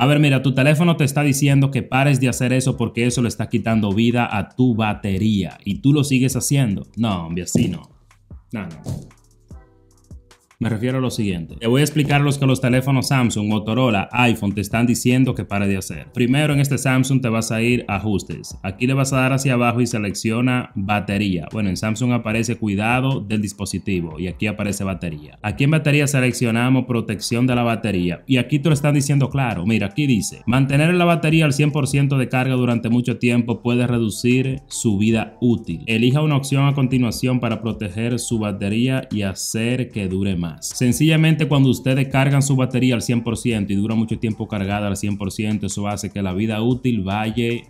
A ver, mira, tu teléfono te está diciendo que pares de hacer eso porque eso le está quitando vida a tu batería y tú lo sigues haciendo. No, hombre, así no. No, no. Me refiero a lo siguiente. Te voy a explicar los que los teléfonos Samsung, Motorola, iPhone te están diciendo que pare de hacer. Primero en este Samsung te vas a ir a ajustes. Aquí le vas a dar hacia abajo y selecciona batería. Bueno, en Samsung aparece cuidado del dispositivo y aquí aparece batería. Aquí en batería seleccionamos protección de la batería y aquí te lo están diciendo claro. Mira, aquí dice, mantener la batería al 100% de carga durante mucho tiempo puede reducir su vida útil. Elija una opción a continuación para proteger su batería y hacer que dure más. Sencillamente cuando ustedes cargan su batería al 100% y dura mucho tiempo cargada al 100%, eso hace que la vida útil vaya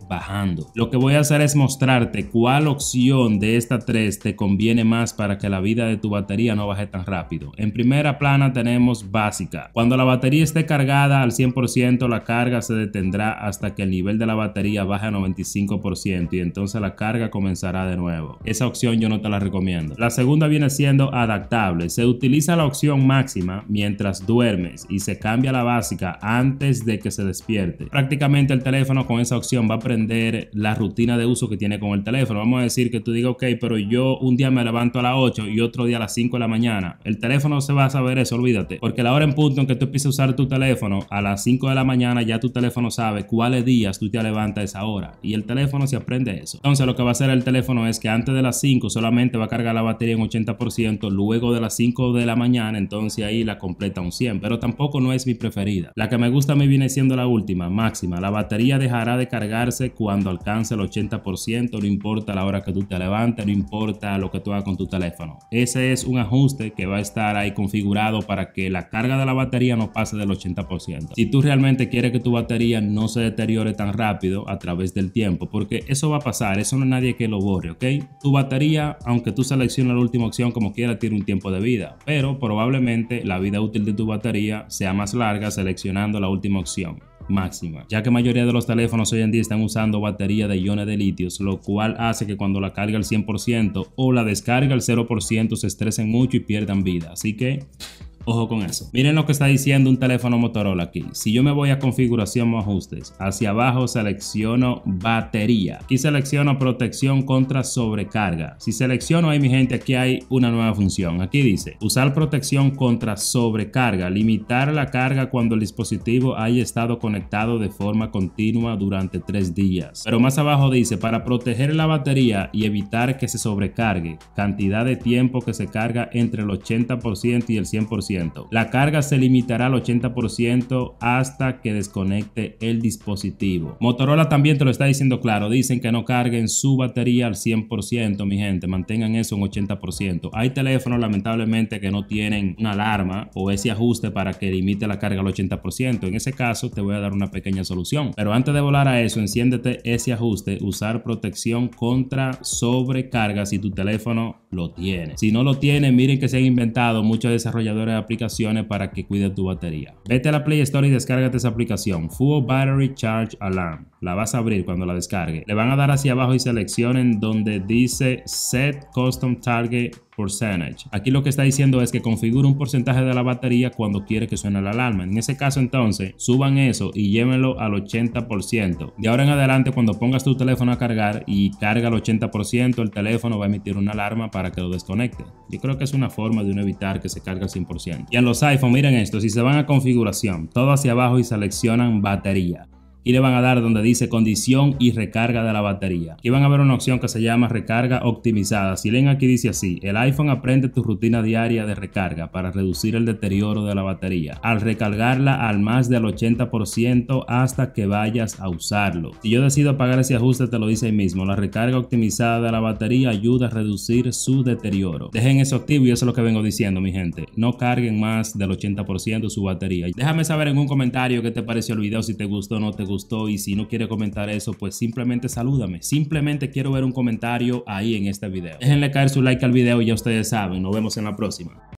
bajando. Lo que voy a hacer es mostrarte cuál opción de estas tres te conviene más para que la vida de tu batería no baje tan rápido. En primera plana tenemos básica. Cuando la batería esté cargada al 100%, la carga se detendrá hasta que el nivel de la batería baje a 95% y entonces la carga comenzará de nuevo. Esa opción yo no te la recomiendo. La segunda viene siendo adaptable. Se utiliza la opción máxima mientras duermes y se cambia la básica antes de que se despierte. Prácticamente el teléfono con esa opción va a aprender la rutina de uso que tiene con el teléfono. Vamos a decir que tú digas, ok, pero yo un día me levanto a las 8 y otro día a las 5 de la mañana. El teléfono se va a saber eso, olvídate. Porque la hora en punto en que tú empieces a usar tu teléfono, a las 5 de la mañana ya tu teléfono sabe cuáles días tú te levantas esa hora. Y el teléfono se aprende eso. Entonces lo que va a hacer el teléfono es que antes de las 5 solamente va a cargar la batería en 80%, luego de las 5 de la mañana entonces ahí la completa un 100, pero tampoco no es mi preferida. La que me gusta me viene siendo la última, máxima. La batería dejará de cargarse cuando alcance el 80%, no importa la hora que tú te levantes, no importa lo que tú hagas con tu teléfono. Ese es un ajuste que va a estar ahí configurado para que la carga de la batería no pase del 80%. Si tú realmente quieres que tu batería no se deteriore tan rápido a través del tiempo, porque eso va a pasar, eso no es nadie que lo borre, ¿ok? Tu batería, aunque tú selecciones la última opción como quiera, tiene un tiempo de vida, pero por probablemente la vida útil de tu batería sea más larga seleccionando la última opción máxima, ya que mayoría de los teléfonos hoy en día están usando batería de iones de litios, lo cual hace que cuando la carga al 100% o la descarga al 0% se estresen mucho y pierdan vida, así que Ojo con eso. Miren lo que está diciendo un teléfono Motorola aquí. Si yo me voy a configuración o ajustes, hacia abajo selecciono batería. Aquí selecciono protección contra sobrecarga. Si selecciono ahí mi gente, aquí hay una nueva función. Aquí dice usar protección contra sobrecarga, limitar la carga cuando el dispositivo haya estado conectado de forma continua durante tres días. Pero más abajo dice para proteger la batería y evitar que se sobrecargue, cantidad de tiempo que se carga entre el 80% y el 100% la carga se limitará al 80% hasta que desconecte el dispositivo. Motorola también te lo está diciendo claro, dicen que no carguen su batería al 100%, mi gente, mantengan eso en 80%. Hay teléfonos lamentablemente que no tienen una alarma o ese ajuste para que limite la carga al 80%. En ese caso te voy a dar una pequeña solución. Pero antes de volar a eso, enciéndete ese ajuste, usar protección contra sobrecarga si tu teléfono lo tiene. Si no lo tiene, miren que se han inventado muchos desarrolladores de aplicaciones para que cuide tu batería. Vete a la Play Store y descárgate esa aplicación, Full Battery Charge Alarm. La vas a abrir cuando la descargue. Le van a dar hacia abajo y seleccionen donde dice Set Custom Target Aquí lo que está diciendo es que configure un porcentaje de la batería cuando quiere que suene la alarma. En ese caso entonces, suban eso y llévenlo al 80%. De ahora en adelante, cuando pongas tu teléfono a cargar y carga al 80%, el teléfono va a emitir una alarma para que lo desconecte. Yo creo que es una forma de evitar que se cargue al 100%. Y en los iPhone, miren esto, si se van a configuración, todo hacia abajo y seleccionan batería y le van a dar donde dice condición y recarga de la batería. Y van a ver una opción que se llama recarga optimizada. Si leen aquí dice así, el iPhone aprende tu rutina diaria de recarga para reducir el deterioro de la batería al recargarla al más del 80% hasta que vayas a usarlo. Si yo decido apagar ese ajuste te lo dice ahí mismo, la recarga optimizada de la batería ayuda a reducir su deterioro. Dejen eso activo y eso es lo que vengo diciendo mi gente, no carguen más del 80% su batería. Déjame saber en un comentario qué te pareció el video, si te gustó o no te gustó y si no quiere comentar eso, pues simplemente salúdame. Simplemente quiero ver un comentario ahí en este video. Déjenle caer su like al video ya ustedes saben. Nos vemos en la próxima.